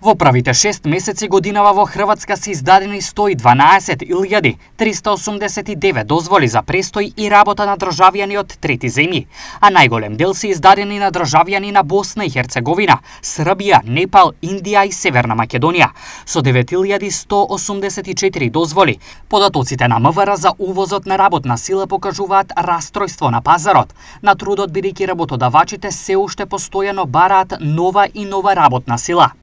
Во правите 6 месеци годинава во Хрватска се издадени 112.389 дозволи за престој и работа на државјани од трети земји, а најголем дел се издадени на државјани на Босна и Херцеговина, Србија, Непал, Индија и Северна Македонија, со 9.184 дозволи. Податоците на МВР за увозот на работна сила покажуваат растројство на пазарот, на трудот бидејќи работодавачите се уште постојано бараат нова и нова работна сила.